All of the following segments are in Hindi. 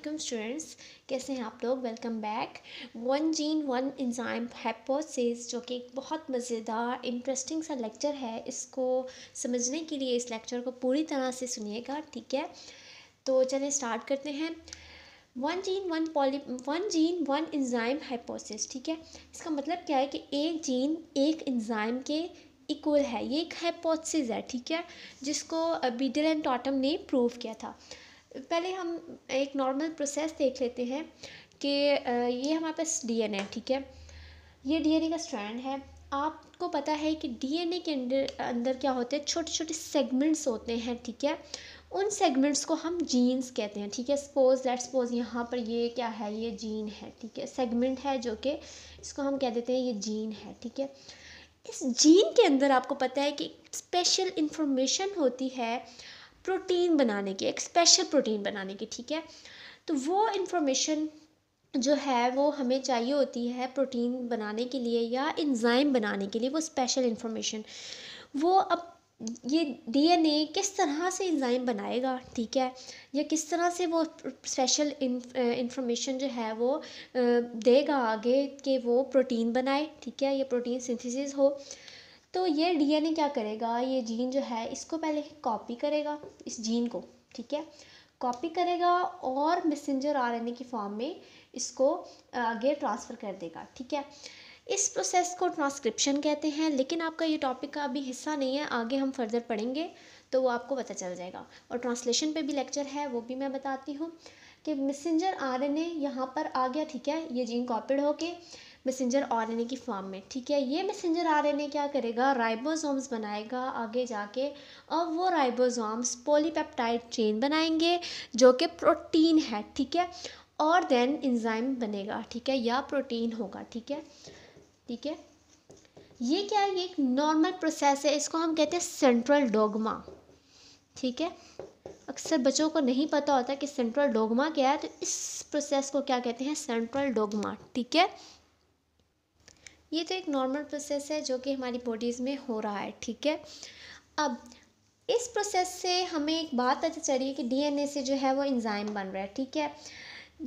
वालेकुम स्टूडेंट्स कैसे हैं आप लोग welcome back one gene one enzyme hypothesis जो कि एक बहुत मज़ेदार इंटरेस्टिंग सा लेक्चर है इसको समझने के लिए इस लेक्चर को पूरी तरह से सुनिएगा ठीक है तो चलें स्टार्ट करते हैं one gene one poly one gene one enzyme hypothesis ठीक है इसका मतलब क्या है कि एक जीन एक इंजाइम के इक्वल है ये एक हैपोसिस है ठीक है जिसको बीडल एंड टॉटम ने प्रूव किया था पहले हम एक नॉर्मल प्रोसेस देख लेते हैं कि ये हमारे पास डीएनए है ठीक है ये डीएनए का स्ट्रैंड है आपको पता है कि डीएनए के अंदर अंदर क्या होते हैं छोटे छोटे सेगमेंट्स होते हैं ठीक है उन सेगमेंट्स को हम जीन्स कहते हैं ठीक है सपोज लेट सपोज यहाँ पर ये क्या है ये जीन है ठीक है सेगमेंट है जो कि इसको हम कह देते हैं ये जीन है ठीक है इस जीन के अंदर आपको पता है कि स्पेशल इंफॉर्मेशन होती है प्रोटीन बनाने की एक स्पेशल प्रोटीन बनाने की ठीक है तो वो इन्फॉर्मेशन जो है वो हमें चाहिए होती है प्रोटीन बनाने के लिए या इंजाइम बनाने के लिए वो स्पेशल इन्फॉर्मेशन वो अब ये डीएनए किस तरह से इंजाइम बनाएगा ठीक है या किस तरह से वो स्पेशल इंफॉर्मेशन जो है वो देगा आगे कि वो प्रोटीन बनाए ठीक है या प्रोटीन सिंथेसिस हो तो ये डीएनए क्या करेगा ये जीन जो है इसको पहले कॉपी करेगा इस जीन को ठीक है कॉपी करेगा और मैसेंजर आरएनए की फॉर्म में इसको आगे ट्रांसफ़र कर देगा ठीक है इस प्रोसेस को ट्रांसक्रिप्शन कहते हैं लेकिन आपका ये टॉपिक का अभी हिस्सा नहीं है आगे हम फर्दर पढ़ेंगे तो वो आपको पता चल जाएगा और ट्रांसलेशन पे भी लेक्चर है वो भी मैं बताती हूँ कि मैसेंजर आरएनए यहाँ पर आ गया ठीक है ये जीन कॉपीड होके मैसेंजर आर की फॉर्म में ठीक है ये मैसेंजर आर क्या करेगा राइबोसोम्स बनाएगा आगे जाके अब वो राइबोसोम्स पॉलीपेप्टाइड चेन बनाएंगे जो कि प्रोटीन है ठीक है और देन इंजाइम बनेगा ठीक है या प्रोटीन होगा ठीक है ठीक है ये क्या है ये एक नॉर्मल प्रोसेस है इसको हम कहते हैं सेंट्रल डोगमा ठीक है अक्सर बच्चों को नहीं पता होता कि सेंट्रल डोगमा क्या है तो इस प्रोसेस को क्या कहते हैं सेंट्रल डोगमा ठीक है ये तो एक नॉर्मल प्रोसेस है जो कि हमारी बॉडीज़ में हो रहा है ठीक है अब इस प्रोसेस से हमें एक बात पता है कि डीएनए से जो है वो इंजाइम बन रहा है ठीक है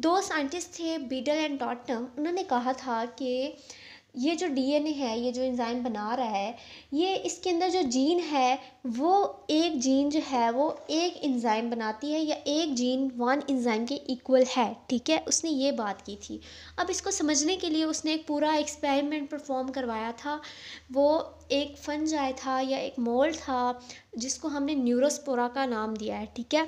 दो साइंटिस्ट थे बीडल एंड डॉटम उन्होंने कहा था कि ये जो डीएनए है ये जो इंजाइम बना रहा है ये इसके अंदर जो जीन है वो एक जीन जो है वो एक इंजाइम बनाती है या एक जीन वन इंजाइम के इक्वल है ठीक है उसने ये बात की थी अब इसको समझने के लिए उसने एक पूरा एक्सपेरिमेंट परफॉर्म करवाया था वो एक जाए था या एक मोल था जिसको हमने न्यूरोस्पोरा का नाम दिया है ठीक है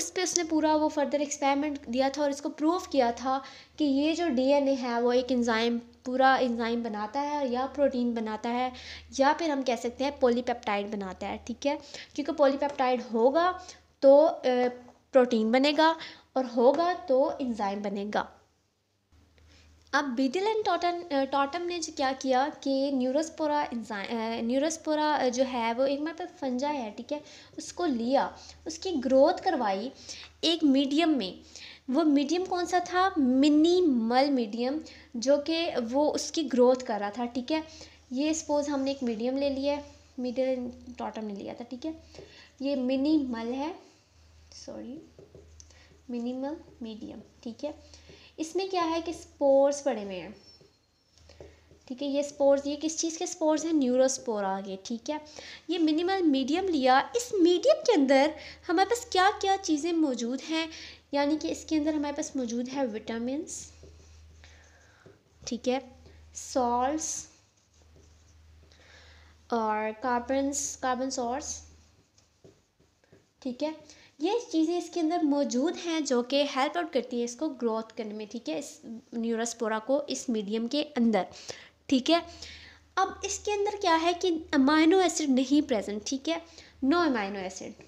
उस पर उसने पूरा वो फर्दर एक्सपेरिमेंट दिया था और इसको प्रूव किया था कि ये जो डीएनए है वो एक इंजाइम पूरा इंजाइम बनाता है या प्रोटीन बनाता है या फिर हम कह सकते हैं पोलीपेप्टाइड बनाता है ठीक है क्योंकि पोलीपेप्टाइड होगा तो प्रोटीन बनेगा और होगा तो इंजाइम बनेगा अब बीटिल एंड टॉटन टॉटम ने जो क्या किया कि न्यूरोस्पोरा न्यूरोस्पोरा जो है वो एक मतलब फंजा है ठीक है उसको लिया उसकी ग्रोथ करवाई एक मीडियम में वो मीडियम कौन सा था मिनिमल मीडियम जो कि वो उसकी ग्रोथ कर रहा था ठीक है ये सपोज़ हमने एक मीडियम ले लिया है मीडियम टॉटम ने लिया था ठीक है ये मिनिमल है सॉरी मिनिमल मीडियम ठीक है इसमें क्या है कि स्पोर्स पड़े हुए हैं ठीक है ये स्पोर्स ये किस चीज़ के स्पोर्स हैं न्यूरोस्पोर आ गए ठीक है ये मिनिमल मीडियम लिया इस मीडियम के अंदर हमारे पास क्या क्या चीज़ें मौजूद हैं यानी कि इसके अंदर हमारे पास मौजूद है विटामिन्स ठीक है सॉल्ट और कार्बन्स कार्बन सॉर्स ठीक है ये चीज़ें इसके अंदर मौजूद हैं जो कि हेल्प आउट करती है इसको ग्रोथ करने में ठीक है इस न्यूरोस्पोरा को इस मीडियम के अंदर ठीक है अब इसके अंदर क्या है कि अमाइनो एसिड नहीं प्रेजेंट ठीक है नो अमाइनो एसिड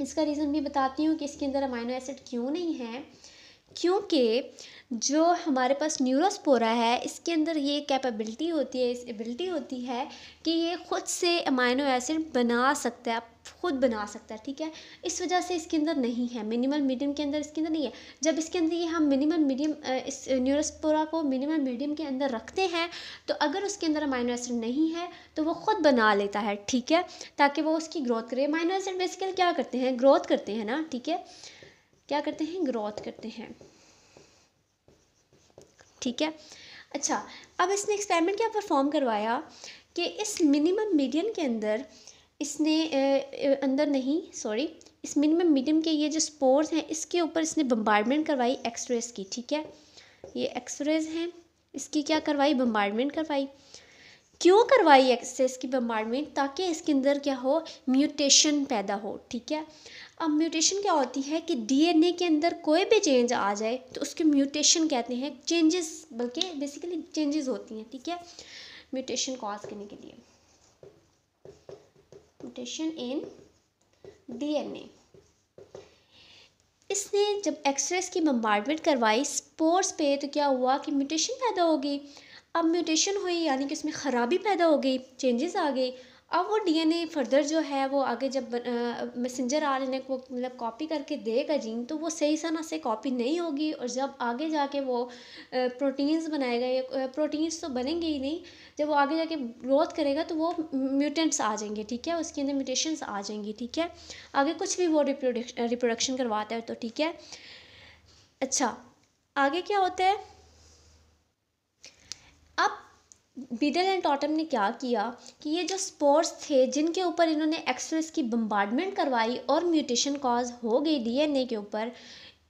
इसका रीज़न भी बताती हूँ कि इसके अंदर अमाइनो एसिड क्यों नहीं है क्योंकि जो हमारे पास न्यूरोस्पोरा है इसके अंदर ये कैपेबिलिटी होती है इस एबिलिटी होती है कि ये ख़ुद से अमाइनो एसिड बना सकता है खुद बना सकता है ठीक है इस वजह से इसके अंदर नहीं है मिनिमल मीडियम के अंदर इसके अंदर नहीं है जब इसके अंदर ये हम मिनिमल मीडियम इस न्यूरोस्पोरा को मिनिमल मीडियम के अंदर रखते हैं तो अगर उसके अंदर अमाइनो एसिड नहीं है तो वो खुद बना लेता है ठीक है ताकि वो उसकी ग्रोथ करे अमाइनो एसिड बेसिकल क्या करते हैं ग्रोथ करते हैं ना ठीक है क्या करते हैं ग्रोथ करते हैं ठीक है अच्छा अब इसने एक्सपेरिमेंट क्या परफॉर्म करवाया कि इस मिनिमम मीडियम के अंदर इसने अंदर नहीं सॉरी इस मिन में मीडियम के ये जो स्पोर्स हैं इसके ऊपर इसने बम्बार्डमेंट करवाई एक्सरेज की ठीक है ये एक्सरेज हैं इसकी क्या करवाई बम्बार्डमेंट करवाई क्यों करवाई एक्सरेज़ की बम्बार्डमेंट ताकि इसके अंदर क्या हो म्यूटेशन पैदा हो ठीक है अब म्यूटेशन क्या होती है कि डीएनए के अंदर कोई भी चेंज आ जाए तो उसके म्यूटेशन कहते हैं चेंजेस बल्कि बेसिकली चेंजेस होती हैं ठीक है म्यूटेशन कॉज करने के लिए म्यूटेशन इन डीएनए इसने जब एक्सरेस की बम्बार्डमेंट करवाई स्पोर्स पे तो क्या हुआ कि म्यूटेशन पैदा होगी अब म्यूटेशन हुई यानी कि उसमें ख़राबी पैदा हो गई चेंजेस आ गए अब वो डीएनए फर्दर जो है वो आगे जब मैसेंजर आर एन को मतलब कॉपी करके देगा जीन तो वो सही सना से कॉपी नहीं होगी और जब आगे जाके वो प्रोटीन्स बनाएगा प्रोटीन्स तो बनेंगे ही नहीं जब वो आगे जाके ग्रोथ करेगा तो वो म्यूटेंट्स आ जाएंगे ठीक है उसके अंदर म्यूटेशंस आ जाएंगी ठीक है आगे कुछ भी वो रिप्रोडक्शन रिप्रोडक्शन करवाता है तो ठीक है अच्छा आगे क्या होता है अब बीडल एंड टॉटम ने क्या किया कि ये जो स्पोर्ट्स थे जिनके ऊपर इन्होंने एक्सरेस की बम्बार्डमेंट करवाई और म्यूटेशन कॉज हो गई डीएनए के ऊपर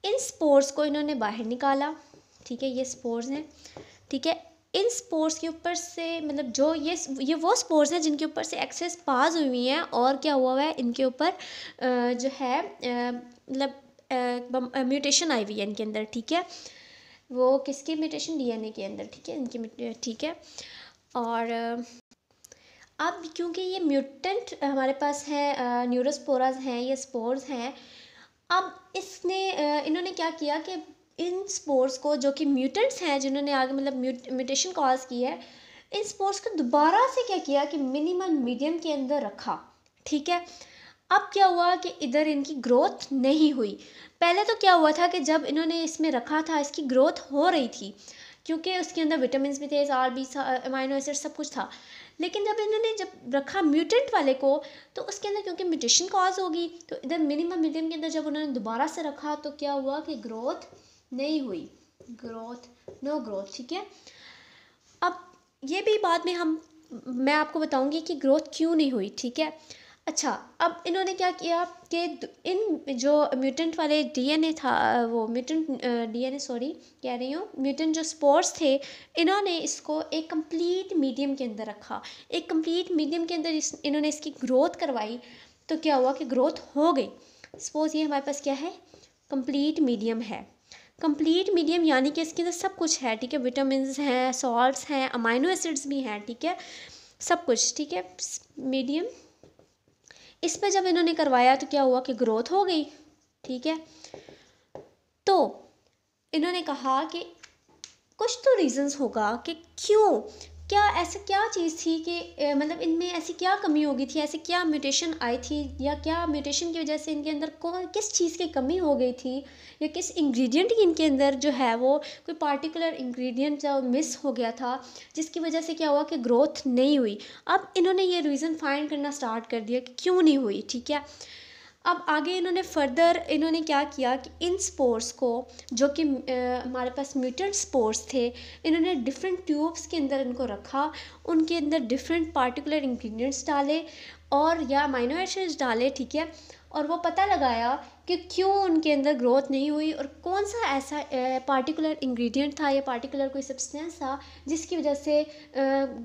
इन स्पोर्ट्स को इन्होंने बाहर निकाला ठीक है ये स्पोर्ट्स हैं ठीक है इन स्पोर्ट्स के ऊपर से मतलब जो ये ये वो स्पोर्ट्स हैं जिनके ऊपर से एक्सेस पास हुई हैं और क्या हुआ हुआ है इनके ऊपर जो है मतलब म्यूटेशन आई हुई है इनके अंदर ठीक है वो किसके म्यूटेशन डीएनए के अंदर ठीक है इनकी ठीक है और अब क्योंकि ये म्यूटेंट हमारे पास है न्यूरोस्पोराज हैं या स्पोर्स हैं अब इसने इन्होंने क्या किया कि इन स्पोर्स को जो कि म्यूटेंट्स हैं जिन्होंने आगे मतलब म्यूटेशन कॉज की है इन स्पोर्ट्स को दोबारा से क्या किया कि मिनिमम मीडियम के अंदर रखा ठीक है अब क्या हुआ कि इधर इनकी ग्रोथ नहीं हुई पहले तो क्या हुआ था कि जब इन्होंने इसमें रखा था इसकी ग्रोथ हो रही थी क्योंकि उसके अंदर विटामिन भी थे आर बी अमाइनो एसिड सब कुछ था लेकिन जब इन्होंने जब रखा म्यूटेंट वाले को तो उसके अंदर क्योंकि म्यूटेशन कॉज होगी तो इधर मिनिमम मीडियम के अंदर जब उन्होंने दोबारा से रखा तो क्या हुआ कि ग्रोथ नहीं हुई ग्रोथ नो ग्रोथ ठीक है अब ये भी बाद में हम मैं आपको बताऊंगी कि ग्रोथ क्यों नहीं हुई ठीक है अच्छा अब इन्होंने क्या किया कि इन जो म्यूटेंट वाले डीएनए था वो म्यूटेंट डीएनए सॉरी कह रही हूँ म्यूटेंट जो स्पोर्ट्स थे इन्होंने इसको एक कंप्लीट मीडियम के अंदर रखा एक कंप्लीट मीडियम के अंदर इस इन्होंने इसकी ग्रोथ करवाई तो क्या हुआ कि ग्रोथ हो गई सपोज़ ये हमारे पास क्या है कम्प्लीट मीडियम है कम्प्लीट मीडियम यानी कि इसके अंदर सब कुछ है ठीक है विटामिन हैं सॉल्ट्स हैं अमाइनो एसिड्स भी हैं ठीक है सब कुछ ठीक है मीडियम इस पर जब इन्होंने करवाया तो क्या हुआ कि ग्रोथ हो गई ठीक है तो इन्होंने कहा कि कुछ तो रीज़न्स होगा कि क्यों क्या ऐसी क्या चीज़ थी कि मतलब इनमें ऐसी क्या कमी हो गई थी ऐसे क्या म्यूटेशन आई थी या क्या म्यूटेशन की वजह से इनके अंदर कौन किस चीज़ की कमी हो गई थी या किस इंग्रेडिएंट की इनके अंदर जो है वो कोई पार्टिकुलर इंग्रेडिएंट जो मिस हो गया था जिसकी वजह से क्या हुआ कि ग्रोथ नहीं हुई अब इन्होंने ये रीज़न फाइंड करना स्टार्ट कर दिया कि क्यों नहीं हुई ठीक है अब आगे इन्होंने फर्दर इन्होंने क्या किया कि इन स्पोर्स को जो कि हमारे पास म्यूटेंट स्पोर्स थे इन्होंने डिफरेंट ट्यूब्स के अंदर इनको रखा उनके अंदर डिफरेंट पार्टिकुलर इंग्रेडिएंट्स डाले और या अमाइनो डाले ठीक है और वो पता लगाया कि क्यों उनके अंदर ग्रोथ नहीं हुई और कौन सा ऐसा पार्टिकुलर इंग्रेडिएंट था या पार्टिकुलर कोई सब्सटेंस था जिसकी वजह से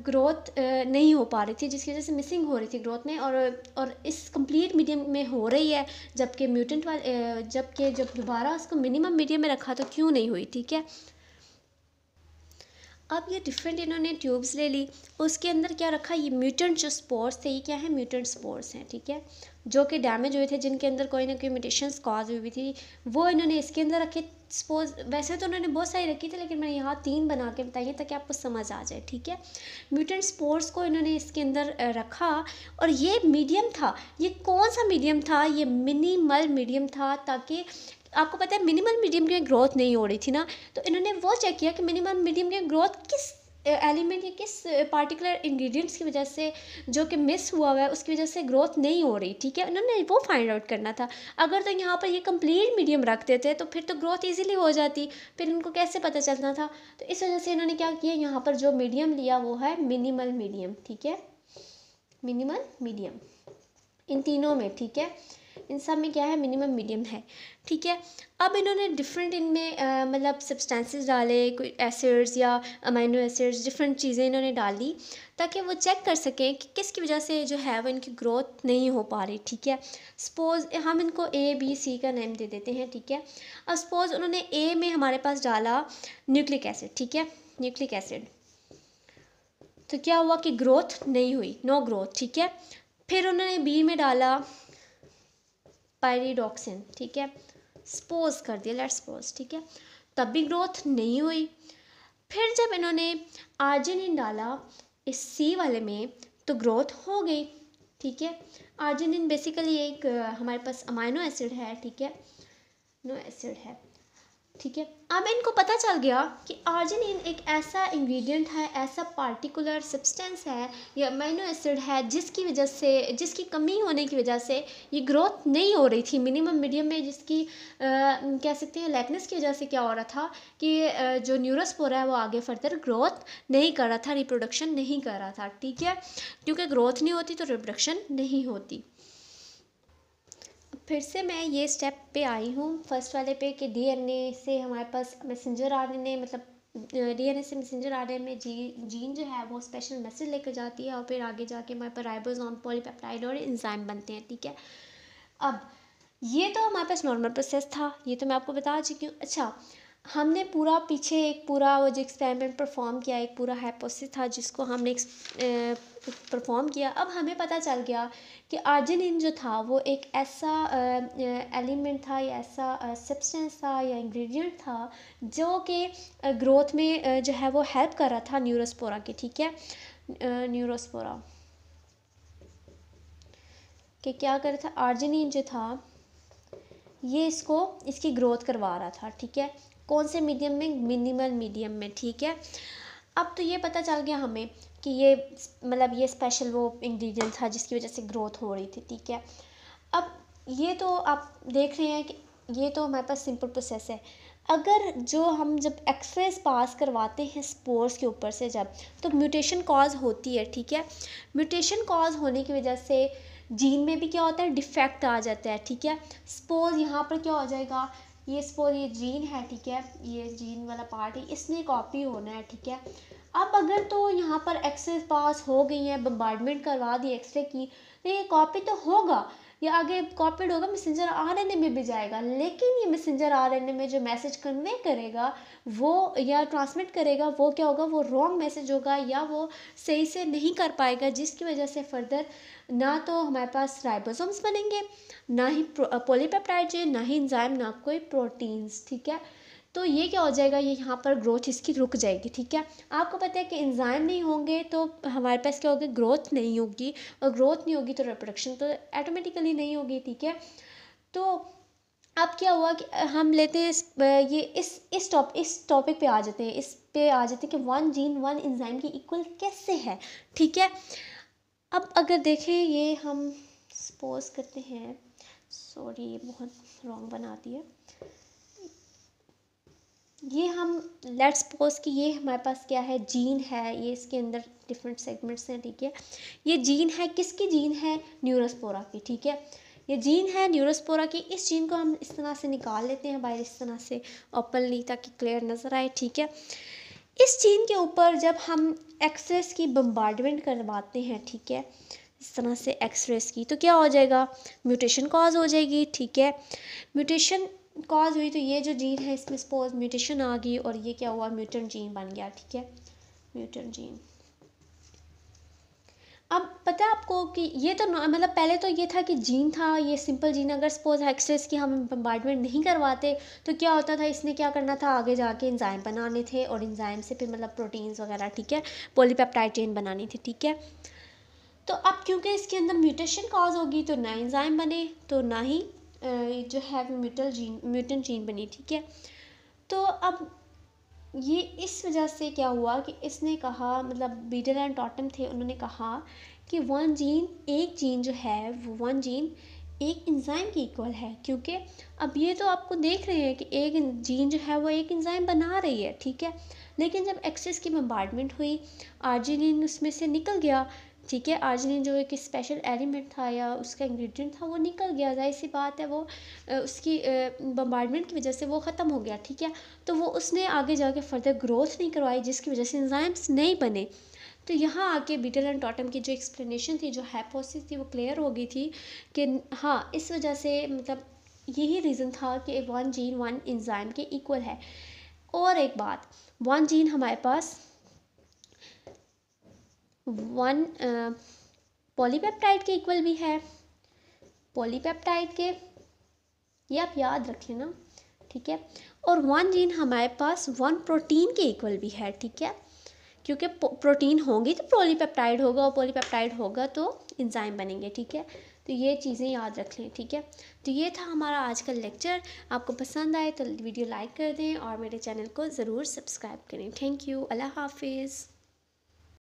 ग्रोथ नहीं हो पा रही थी जिसकी वजह से मिसिंग हो रही थी ग्रोथ में और और इस कंप्लीट मीडियम में हो रही है जबकि म्यूटेंट वाले जबकि जब दोबारा उसको मिनिमम मीडियम में रखा तो क्यों नहीं हुई ठीक है अब ये डिफरेंट इन्होंने ट्यूब्स ले ली उसके अंदर क्या रखा ये म्यूटेंट जो स्पोर्ट्स थे ये क्या है म्यूटेंट स्पोर्ट्स हैं ठीक है जो कि डैमेज हुए थे जिनके अंदर कोई ना कोई म्यूटेशन कॉज हुई हुई थी वो इन्होंने इसके अंदर रखे सपोज वैसे तो उन्होंने बहुत सारी रखी थी लेकिन मैंने यहाँ तीन बना के बताई है ताकि आपको समझ आ जाए ठीक है म्यूटेंट स्पोर्ट्स को इन्होंने इसके अंदर रखा और ये मीडियम था ये कौन सा मीडियम था ये मिनिमल मीडियम था ताकि आपको पता है मिनिमल मीडियम की ग्रोथ नहीं हो रही थी ना तो इन्होंने वो चेक किया कि मिनिमम मीडियम की ग्रोथ किस एलिमेंट या किस पार्टिकुलर इंग्रेडिएंट्स की वजह से जो कि मिस हुआ हुआ है उसकी वजह से ग्रोथ नहीं हो रही ठीक है उन्होंने वो फाइंड आउट करना था अगर तो यहाँ पर ये कंप्लीट मीडियम रख देते तो फिर तो ग्रोथ इजीली हो जाती फिर उनको कैसे पता चलना था तो इस वजह से इन्होंने क्या किया यहाँ पर जो मीडियम लिया वो है मिनिमल मीडियम ठीक है मिनिमल मीडियम इन तीनों में ठीक है इन सब में क्या है मिनिमम मीडियम है ठीक है अब इन्होंने डिफरेंट इनमें मतलब सब्सटेंसेस डाले कोई एसिड्स या अमाइनो एसिड्स डिफरेंट चीज़ें इन्होंने डाली ताकि वो चेक कर सकें कि किसकी वजह से जो है वो इनकी ग्रोथ नहीं हो पा रही ठीक है सपोज़ हम इनको ए बी सी का नेम दे देते हैं ठीक है अब सपोज़ उन्होंने ए में हमारे पास डाला न्यूक्लिक एसिड ठीक है न्यूक्लिक एसिड तो क्या हुआ कि ग्रोथ नहीं हुई नो ग्रोथ ठीक है फिर उन्होंने बी में डाला पायरीडॉक्सिन ठीक है स्पोज कर दिया लेट्स स्पोज ठीक है तब भी ग्रोथ नहीं हुई फिर जब इन्होंने आर्जिनिन डाला इस सी वाले में तो ग्रोथ हो गई ठीक है आर्जिनिन बेसिकली एक हमारे पास अमाइनो एसिड है ठीक है नो एसिड है ठीक है अब इनको पता चल गया कि आर्जिनिन एक ऐसा इंग्रेडिएंट है ऐसा पार्टिकुलर सब्सटेंस है या मैनो एसिड है जिसकी वजह से जिसकी कमी होने की वजह से ये ग्रोथ नहीं हो रही थी मिनिमम मीडियम में जिसकी आ, कह सकते हैं लैकनेस की वजह से क्या हो रहा था कि आ, जो न्यूरोस्पोर है वो आगे फर्दर ग्रोथ नहीं कर रहा था रिप्रोडक्शन नहीं कर रहा था ठीक है क्योंकि ग्रोथ नहीं होती तो रिप्रोडक्शन नहीं होती फिर से मैं ये स्टेप पे आई हूँ फर्स्ट वाले पे कि डीएनए से हमारे पास मैसेंजर आरएनए मतलब डीएनए से मैसेंजर आरएनए में जी जीन जो है वो स्पेशल मैसेज लेकर जाती है और फिर आगे जाके हमारे पास राइबोसोम पॉलीपेप्टाइड और इंजाइम बनते हैं ठीक है अब ये तो हमारे पास नॉर्मल प्रोसेस था ये तो मैं आपको बता चुकी हूँ अच्छा हमने पूरा पीछे एक पूरा वो जो एक्सपेरिमेंट परफॉर्म किया एक पूरा हाइपोसिस था जिसको हमने परफॉर्म किया अब हमें पता चल गया कि आर्जिनिन जो था वो एक ऐसा एलिमेंट था या ऐसा सब्सटेंस था या इंग्रेडिएंट था जो कि ग्रोथ में जो है वो हेल्प कर रहा था न्यूरोस्पोरा के ठीक है न्यूरोस्पोरा कि क्या कर रहा था आर्जिनिन जो था ये इसको इसकी ग्रोथ करवा रहा था ठीक है कौन से मीडियम में मिनिमल मीडियम में ठीक है अब तो ये पता चल गया हमें कि ये मतलब ये स्पेशल वो इंग्रेडिएंट था जिसकी वजह से ग्रोथ हो रही थी ठीक है अब ये तो आप देख रहे हैं कि ये तो हमारे पास सिंपल प्रोसेस है अगर जो हम जब एक्सरेज पास करवाते हैं स्पोर्स के ऊपर से जब तो म्यूटेशन कॉज होती है ठीक है म्यूटेशन कॉज होने की वजह से जीन में भी क्या होता है डिफेक्ट आ जाता है ठीक है स्पोर्स यहाँ पर क्या हो जाएगा ये पर ये जीन है ठीक है ये जीन वाला पार्ट है इसने कॉपी होना है ठीक है अब अगर तो यहाँ पर एक्सरे पास हो गई है बम्बार्डमेंट करवा दी एक्सरे की तो ये कॉपी तो होगा या आगे कॉपीड होगा मैसेंजर आरएनए में भी जाएगा लेकिन ये मैसेंजर आरएनए में जो मैसेज कन्वे करेगा वो या ट्रांसमिट करेगा वो क्या होगा वो रॉन्ग मैसेज होगा या वो सही से नहीं कर पाएगा जिसकी वजह से फर्दर ना तो हमारे पास राइबोसोम्स बनेंगे ना ही पोलीपेप्टाइड ना ही इंजाइम ना कोई प्रोटीन्स ठीक है तो ये क्या हो जाएगा ये यहाँ पर ग्रोथ इसकी रुक जाएगी ठीक है आपको पता है कि इंजाइम नहीं होंगे तो हमारे पास क्या होगा ग्रोथ नहीं होगी और ग्रोथ नहीं होगी तो रिप्रोडक्शन तो ऐटोमेटिकली नहीं होगी ठीक है तो अब क्या हुआ कि हम लेते हैं इस ये इस इस टॉप इस टॉपिक पे आ जाते हैं इस पे आ जाते हैं कि वन जीन वन इंजाइम की इक्वल कैसे है ठीक है अब अगर देखें ये हम सपोज करते हैं सॉरी बहुत रॉन्ग बना दिया ये हम लेट्स सपोज कि ये हमारे पास क्या है जीन है ये इसके अंदर डिफरेंट सेगमेंट्स हैं ठीक है ये जीन है किसकी जीन है न्यूरोस्पोरा की ठीक है ये जीन है न्यूरोस्पोरा की इस जीन को हम इस तरह से निकाल लेते हैं बाहर इस तरह से ओपनली ताकि क्लियर नज़र आए ठीक है इस जीन के ऊपर जब हम एक्सरेस की बम्बार्डमेंट करवाते हैं ठीक है इस तरह से एक्सरेस की तो क्या हो जाएगा म्यूटेशन कॉज हो जाएगी ठीक है म्यूटेशन कॉज हुई तो ये जो जीन है इसमें सपोज म्यूटेशन आ गई और ये क्या हुआ म्यूटेंट जीन बन गया ठीक है म्यूटेंट जीन अब पता है आपको कि ये तो मतलब पहले तो ये था कि जीन था ये सिंपल जीन अगर सपोज एक्सरेस की हम बम्बार्डमेंट नहीं करवाते तो क्या होता था इसने क्या करना था आगे जाके इंजाइम बनाने थे और इंजाइम से फिर मतलब प्रोटीन्स वगैरह ठीक है पोलीपेप्टाइड चेन बनानी थी ठीक है तो अब क्योंकि इसके अंदर म्यूटेशन कॉज होगी तो ना इंजाइम बने तो ना ही जो है वो म्यूटल जीन म्यूटेंट जीन बनी ठीक है तो अब ये इस वजह से क्या हुआ कि इसने कहा मतलब बीडर एंड टॉटम थे उन्होंने कहा कि वन जीन एक जीन जो है वो वन जीन एक इंजाइम की इक्वल है क्योंकि अब ये तो आपको देख रहे हैं कि एक जीन जो है वो एक इंजाइम बना रही है ठीक है लेकिन जब एक्सेस की बम्बार्टमेंट हुई आर्जिन उसमें से निकल गया ठीक है आर्जनिन जो एक स्पेशल एलिमेंट था या उसका इंग्रेडिएंट था वो निकल गया जाहिर सी बात है वो उसकी बम्बार्डमेंट की वजह से वो ख़त्म हो गया ठीक है तो वो उसने आगे जाके फर्दर ग्रोथ नहीं करवाई जिसकी वजह से इंजाइम्स नहीं बने तो यहाँ आके बीटल एंड टॉटम की जो एक्सप्लेनेशन थी जो हैपोसिस थी वो क्लियर हो गई थी कि हाँ इस वजह से मतलब यही रीज़न था कि वन जीन वन इंजाइम के इक्वल है और एक बात वन जीन हमारे पास वन पॉलीपेप्टाइड के इक्वल भी है पॉलीपेप्टाइड के ये आप याद रखें ना ठीक है और वन जीन हमारे पास वन प्रोटीन के इक्वल भी है ठीक है क्योंकि प्रोटीन होंगी तो पॉलीपेप्टाइड होगा और पॉलीपेप्टाइड होगा तो इंजाइम बनेंगे ठीक है तो ये चीज़ें याद रख लें ठीक है तो ये था हमारा आज का लेक्चर आपको पसंद आए तो वीडियो लाइक कर दें और मेरे चैनल को ज़रूर सब्सक्राइब करें थैंक यू अल्लाह हाफिज़